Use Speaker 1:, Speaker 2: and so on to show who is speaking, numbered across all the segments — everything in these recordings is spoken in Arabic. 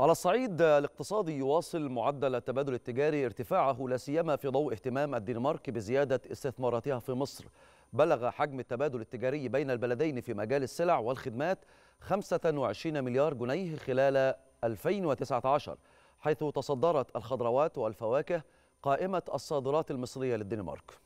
Speaker 1: على الصعيد الاقتصادي يواصل معدل التبادل التجاري ارتفاعه لا سيما في ضوء اهتمام الدنمارك بزياده استثماراتها في مصر. بلغ حجم التبادل التجاري بين البلدين في مجال السلع والخدمات 25 مليار جنيه خلال 2019 حيث تصدرت الخضروات والفواكه قائمه الصادرات المصريه للدنمارك.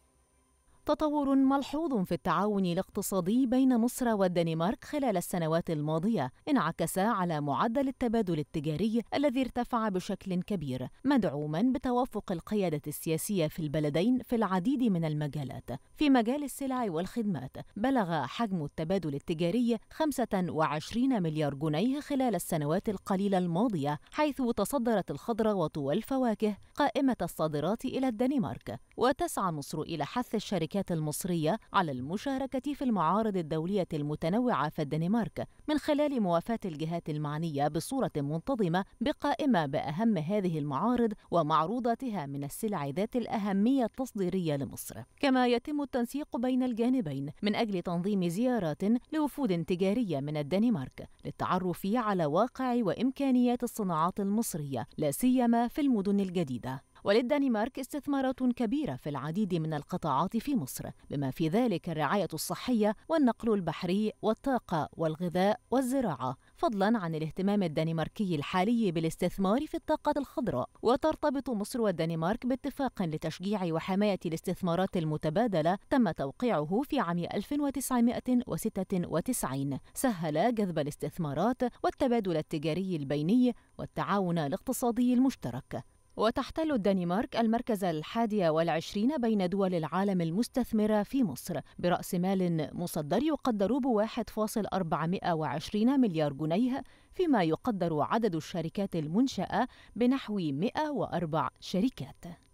Speaker 2: تطور ملحوظ في التعاون الاقتصادي بين مصر والدنمارك خلال السنوات الماضية انعكس على معدل التبادل التجاري الذي ارتفع بشكل كبير مدعوما بتوافق القيادة السياسية في البلدين في العديد من المجالات في مجال السلع والخدمات بلغ حجم التبادل التجاري 25 مليار جنيه خلال السنوات القليلة الماضية حيث تصدرت الخضروات والفواكه قائمة الصادرات إلى الدنمارك وتسعى مصر إلى حث الشركات الشركات المصرية على المشاركة في المعارض الدولية المتنوعة في الدنمارك من خلال موافاة الجهات المعنية بصورة منتظمة بقائمة بأهم هذه المعارض ومعروضاتها من السلع ذات الأهمية التصديرية لمصر كما يتم التنسيق بين الجانبين من أجل تنظيم زيارات لوفود تجارية من الدنمارك للتعرف على واقع وإمكانيات الصناعات المصرية لا سيما في المدن الجديدة وللدنمارك استثمارات كبيرة في العديد من القطاعات في مصر بما في ذلك الرعاية الصحية والنقل البحري والطاقة والغذاء والزراعة فضلا عن الاهتمام الدنماركي الحالي بالاستثمار في الطاقة الخضراء وترتبط مصر والدنمارك باتفاق لتشجيع وحماية الاستثمارات المتبادلة تم توقيعه في عام 1996 سهل جذب الاستثمارات والتبادل التجاري البيني والتعاون الاقتصادي المشترك وتحتل الدنمارك المركز الحادي والعشرين بين دول العالم المستثمرة في مصر برأس مال مصدر يقدر ب 1.420 مليار جنيه فيما يقدر عدد الشركات المنشأة بنحو 104 شركات